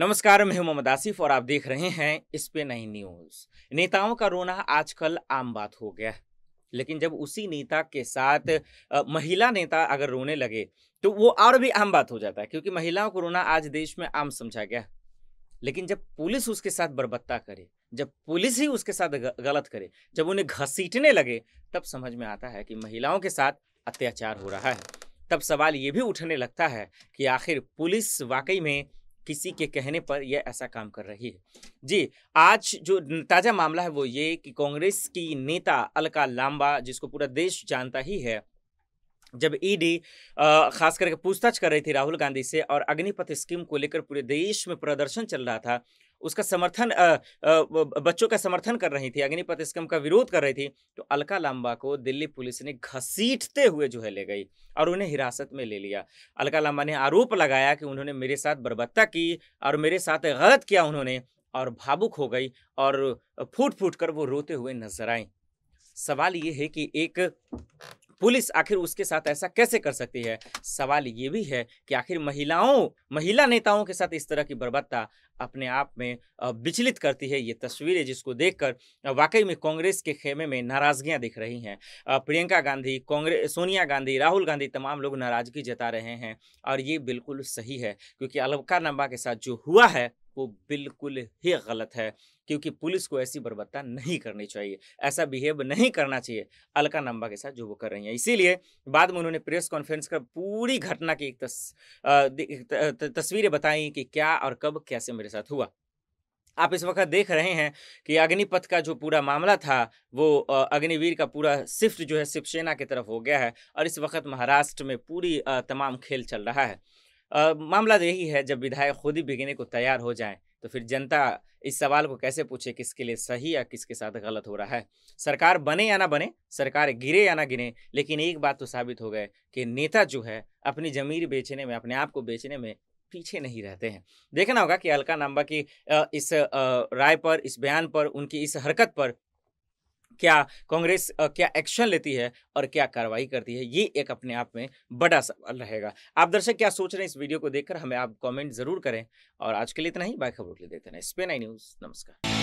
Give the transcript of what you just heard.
नमस्कार मैं हूं मोहम्मद आसिफ और आप देख रहे हैं इस पे नई न्यूज नेताओं का रोना आजकल आम बात हो गया है लेकिन जब उसी नेता के साथ आ, महिला नेता अगर रोने लगे तो वो और भी आम बात हो जाता है क्योंकि महिलाओं को रोना आज देश में आम समझा गया लेकिन जब पुलिस उसके साथ बर्बत्ता करे जब पुलिस ही उसके साथ गलत करे जब उन्हें घसीटने लगे तब समझ में आता है कि महिलाओं के साथ अत्याचार हो रहा है तब सवाल ये भी उठने लगता है कि आखिर पुलिस वाकई में किसी के कहने पर यह ऐसा काम कर रही है जी आज जो ताज़ा मामला है वो ये कि कांग्रेस की नेता अलका लांबा जिसको पूरा देश जानता ही है जब ईडी e खास करके पूछताछ कर रही थी राहुल गांधी से और अग्निपथ स्कीम को लेकर पूरे देश में प्रदर्शन चल रहा था उसका समर्थन बच्चों का समर्थन कर रही थी अग्निपथ स्कम का विरोध कर रही थी तो अलका लांबा को दिल्ली पुलिस ने घसीटते हुए जो है ले गई और उन्हें हिरासत में ले लिया अलका लांबा ने आरोप लगाया कि उन्होंने मेरे साथ बर्बत्ता की और मेरे साथ गलत किया उन्होंने और भावुक हो गई और फूट फूट कर वो रोते हुए नजर आए सवाल ये है कि एक पुलिस आखिर उसके साथ ऐसा कैसे कर सकती है सवाल ये भी है कि आखिर महिलाओं महिला नेताओं के साथ इस तरह की बर्बरता अपने आप में विचलित करती है ये तस्वीरें जिसको देखकर वाकई में कांग्रेस के खेमे में नाराजगियां दिख रही हैं प्रियंका गांधी कांग्रेस सोनिया गांधी राहुल गांधी तमाम लोग नाराजगी जता रहे हैं और ये बिल्कुल सही है क्योंकि अलवका नंबा के साथ जो हुआ है वो बिल्कुल ही गलत है क्योंकि पुलिस को ऐसी बर्बरता नहीं करनी चाहिए ऐसा बिहेव नहीं करना चाहिए अलका नंबा के साथ जो वो कर रही हैं इसीलिए बाद में उन्होंने प्रेस कॉन्फ्रेंस कर पूरी घटना की तस, तस्वीरें बताई कि क्या और कब कैसे मेरे साथ हुआ आप इस वक्त देख रहे हैं कि अग्निपथ का जो पूरा मामला था वो अग्निवीर का पूरा शिफ्ट जो है शिवसेना की तरफ हो गया है और इस वक्त महाराष्ट्र में पूरी तमाम खेल चल रहा है मामला मामला तो यही है जब विधायक खुद ही बिकने को तैयार हो जाए तो फिर जनता इस सवाल को कैसे पूछे किसके लिए सही या किसके साथ गलत हो रहा है सरकार बने या ना बने सरकार गिरे या ना गिरे लेकिन एक बात तो साबित हो गए कि नेता जो है अपनी जमीर बेचने में अपने आप को बेचने में पीछे नहीं रहते हैं देखना होगा कि अलका नाम्बा की इस राय पर इस बयान पर उनकी इस हरकत पर क्या कांग्रेस क्या एक्शन लेती है और क्या कार्रवाई करती है ये एक अपने आप में बड़ा सवाल रहेगा आप दर्शक क्या सोच रहे हैं इस वीडियो को देखकर हमें आप कमेंट जरूर करें और आज के लिए इतना ही बाय खबरों के लिए देते हैं स्पेन आई न्यूज़ नमस्कार